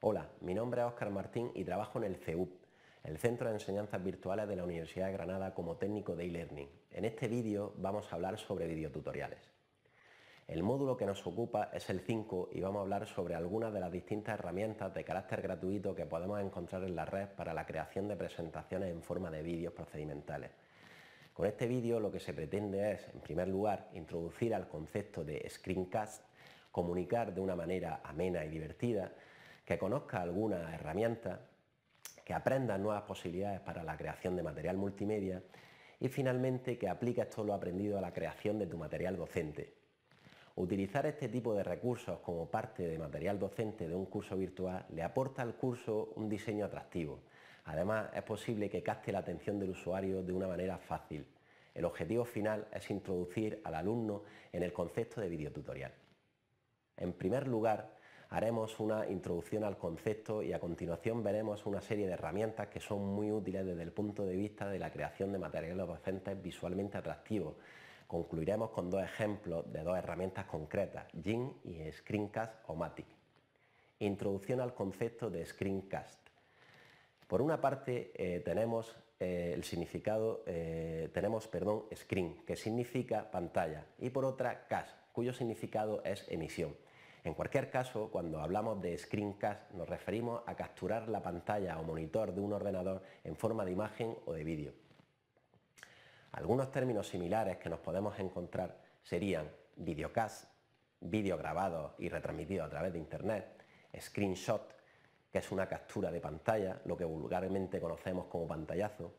Hola, mi nombre es Óscar Martín y trabajo en el CEUP, el Centro de Enseñanzas Virtuales de la Universidad de Granada como técnico de e-learning. En este vídeo vamos a hablar sobre videotutoriales. El módulo que nos ocupa es el 5 y vamos a hablar sobre algunas de las distintas herramientas de carácter gratuito que podemos encontrar en la red para la creación de presentaciones en forma de vídeos procedimentales. Con este vídeo lo que se pretende es, en primer lugar, introducir al concepto de screencast, comunicar de una manera amena y divertida que conozca alguna herramienta que aprenda nuevas posibilidades para la creación de material multimedia y finalmente que aplique todo lo aprendido a la creación de tu material docente. Utilizar este tipo de recursos como parte de material docente de un curso virtual le aporta al curso un diseño atractivo. Además, es posible que capte la atención del usuario de una manera fácil. El objetivo final es introducir al alumno en el concepto de videotutorial. En primer lugar, haremos una introducción al concepto y a continuación veremos una serie de herramientas que son muy útiles desde el punto de vista de la creación de materiales docentes visualmente atractivos. Concluiremos con dos ejemplos de dos herramientas concretas, Jin y Screencast o Matic. Introducción al concepto de Screencast. Por una parte eh, tenemos eh, el significado, eh, tenemos, perdón, screen, que significa pantalla, y por otra, cast, cuyo significado es emisión. En cualquier caso, cuando hablamos de screencast nos referimos a capturar la pantalla o monitor de un ordenador en forma de imagen o de vídeo. Algunos términos similares que nos podemos encontrar serían videocast, vídeo grabado y retransmitido a través de Internet, screenshot, que es una captura de pantalla, lo que vulgarmente conocemos como pantallazo,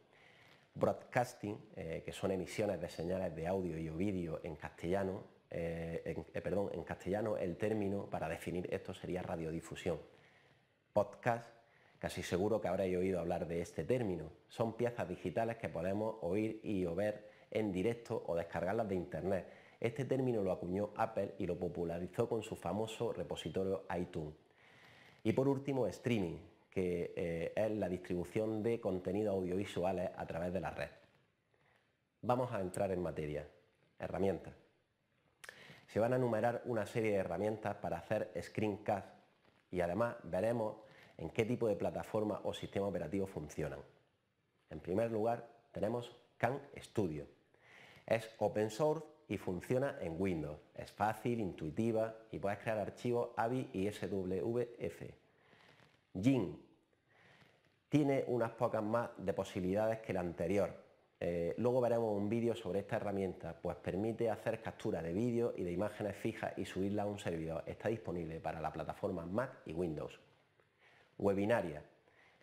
broadcasting, eh, que son emisiones de señales de audio y o vídeo en castellano eh, en, eh, perdón, en castellano el término para definir esto sería radiodifusión. Podcast, casi seguro que habréis oído hablar de este término. Son piezas digitales que podemos oír y o ver en directo o descargarlas de internet. Este término lo acuñó Apple y lo popularizó con su famoso repositorio iTunes. Y por último, streaming, que eh, es la distribución de contenidos audiovisuales a través de la red. Vamos a entrar en materia. Herramientas se van a enumerar una serie de herramientas para hacer screencast y además veremos en qué tipo de plataforma o sistema operativo funcionan. En primer lugar, tenemos Can Studio. Es open source y funciona en Windows. Es fácil, intuitiva y puedes crear archivos AVI y SWF. Jin tiene unas pocas más de posibilidades que la anterior, eh, luego veremos un vídeo sobre esta herramienta, pues permite hacer captura de vídeo y de imágenes fijas y subirla a un servidor. Está disponible para la plataforma Mac y Windows. Webinaria.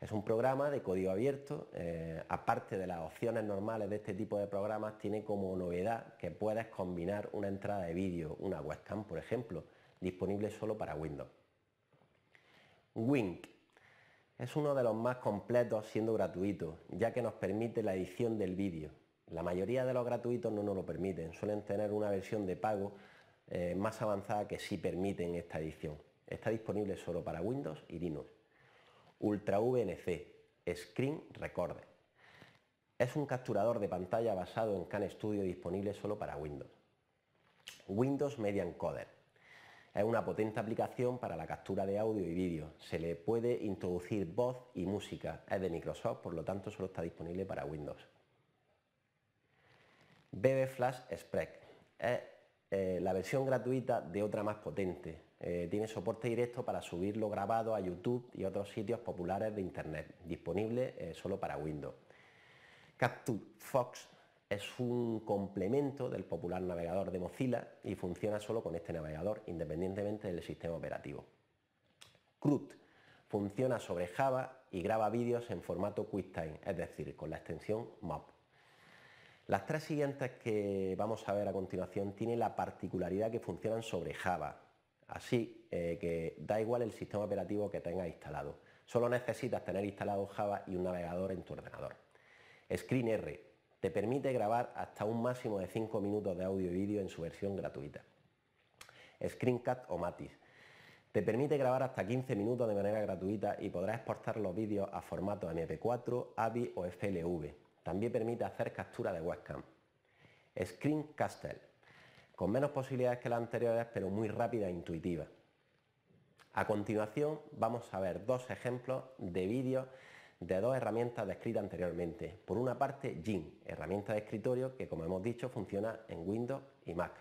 Es un programa de código abierto, eh, aparte de las opciones normales de este tipo de programas, tiene como novedad que puedes combinar una entrada de vídeo, una webcam por ejemplo, disponible solo para Windows. Wink es uno de los más completos siendo gratuito, ya que nos permite la edición del vídeo. La mayoría de los gratuitos no nos lo permiten, suelen tener una versión de pago eh, más avanzada que sí permiten esta edición. Está disponible solo para Windows y Linux. Ultra VNC, Screen Recorder. Es un capturador de pantalla basado en Can Studio disponible solo para Windows. Windows Media Encoder es una potente aplicación para la captura de audio y vídeo. Se le puede introducir voz y música. Es de Microsoft, por lo tanto solo está disponible para Windows. BB Flash Express es eh, la versión gratuita de otra más potente. Eh, tiene soporte directo para subirlo grabado a YouTube y otros sitios populares de Internet, disponible eh, solo para Windows. Capture Fox es un complemento del popular navegador de Mozilla y funciona solo con este navegador, independientemente del sistema operativo. CRUD funciona sobre Java y graba vídeos en formato QuickTime, es decir, con la extensión MAP. Las tres siguientes que vamos a ver a continuación tienen la particularidad que funcionan sobre Java, así eh, que da igual el sistema operativo que tengas instalado, solo necesitas tener instalado Java y un navegador en tu ordenador. ScreenR te permite grabar hasta un máximo de 5 minutos de audio y vídeo en su versión gratuita. Screencast o Matis. Te permite grabar hasta 15 minutos de manera gratuita y podrás exportar los vídeos a formato MP4, AVI o FLV. También permite hacer captura de webcam. ScreenCastel. con menos posibilidades que las anteriores, pero muy rápida e intuitiva. A continuación vamos a ver dos ejemplos de vídeos de dos herramientas descritas anteriormente. Por una parte, Jin, herramienta de escritorio que, como hemos dicho, funciona en Windows y Mac.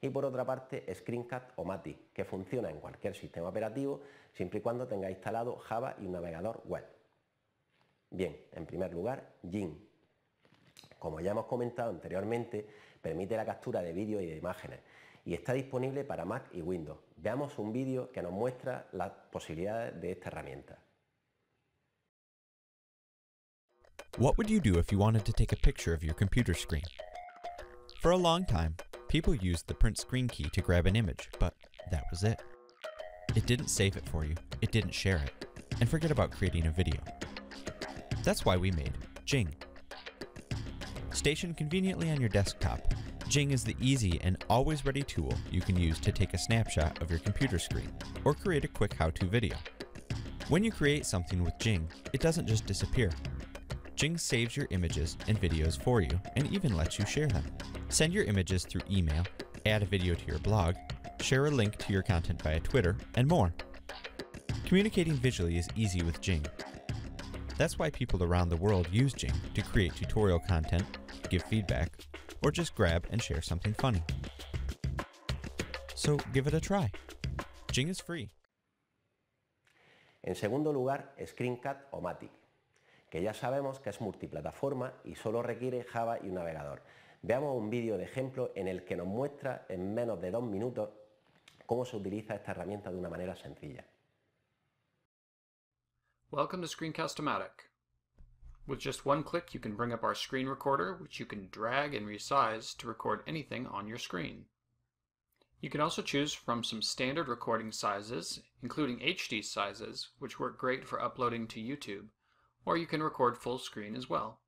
Y por otra parte, Screencast o Matic, que funciona en cualquier sistema operativo siempre y cuando tenga instalado Java y un navegador web. Bien, en primer lugar, JIN. Como ya hemos comentado anteriormente, permite la captura de vídeos y de imágenes y está disponible para Mac y Windows. Veamos un vídeo que nos muestra las posibilidades de esta herramienta. What would you do if you wanted to take a picture of your computer screen? For a long time, people used the print screen key to grab an image, but that was it. It didn't save it for you, it didn't share it, and forget about creating a video. That's why we made Jing. Stationed conveniently on your desktop, Jing is the easy and always ready tool you can use to take a snapshot of your computer screen or create a quick how-to video. When you create something with Jing, it doesn't just disappear, Jing saves your images and videos for you and even lets you share them. Send your images through email, add a video to your blog, share a link to your content via Twitter, and more. Communicating visually is easy with Jing. That's why people around the world use Jing to create tutorial content, give feedback, or just grab and share something funny. So give it a try. Jing is free. En segundo lugar, Screencast o Matic. que ya sabemos que es multiplataforma y solo requiere Java y un navegador. Veamos un vídeo de ejemplo en el que nos muestra en menos de dos minutos cómo se utiliza esta herramienta de una manera sencilla. Welcome to Screencast-O-Matic. With just one click, you can bring up our screen recorder, which you can drag and resize to record anything on your screen. You can also choose from some standard recording sizes, including HD sizes, which work great for uploading to YouTube, or you can record full screen as well.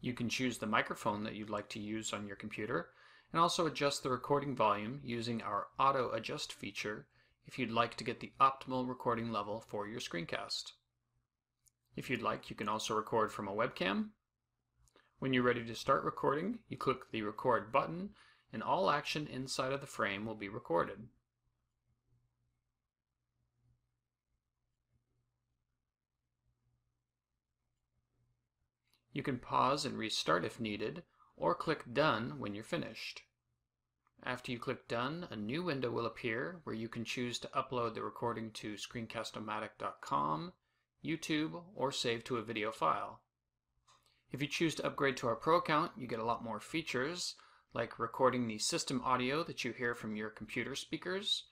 You can choose the microphone that you'd like to use on your computer, and also adjust the recording volume using our Auto Adjust feature if you'd like to get the optimal recording level for your screencast. If you'd like, you can also record from a webcam. When you're ready to start recording, you click the Record button, and all action inside of the frame will be recorded. You can pause and restart if needed, or click Done when you're finished. After you click Done, a new window will appear where you can choose to upload the recording to screencastomatic.com, YouTube, or save to a video file. If you choose to upgrade to our Pro account, you get a lot more features, like recording the system audio that you hear from your computer speakers,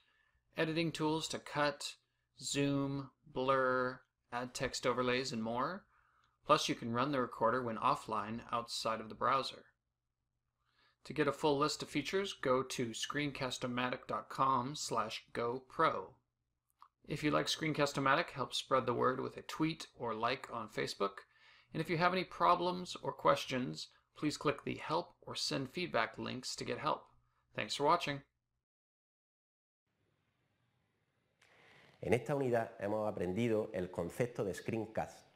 editing tools to cut, zoom, blur, add text overlays, and more, Plus you can run the recorder when offline outside of the browser. To get a full list of features, go to screencast-o-matic.com slash gopro. If you like Screencast-O-Matic, help spread the word with a tweet or like on Facebook. And if you have any problems or questions, please click the help or send feedback links to get help. Thanks for watching. En esta unidad hemos aprendido el concepto de screencast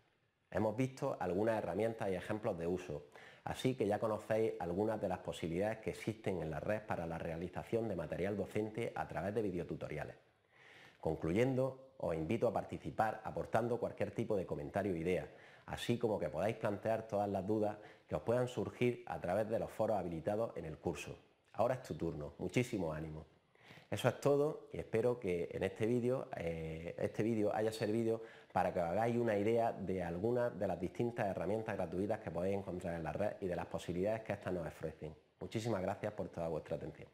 Hemos visto algunas herramientas y ejemplos de uso, así que ya conocéis algunas de las posibilidades que existen en la red para la realización de material docente a través de videotutoriales. Concluyendo, os invito a participar aportando cualquier tipo de comentario o idea, así como que podáis plantear todas las dudas que os puedan surgir a través de los foros habilitados en el curso. Ahora es tu turno, muchísimo ánimo. Eso es todo y espero que en este vídeo eh, este vídeo haya servido para que os hagáis una idea de algunas de las distintas herramientas gratuitas que podéis encontrar en la red y de las posibilidades que éstas nos ofrecen. Muchísimas gracias por toda vuestra atención.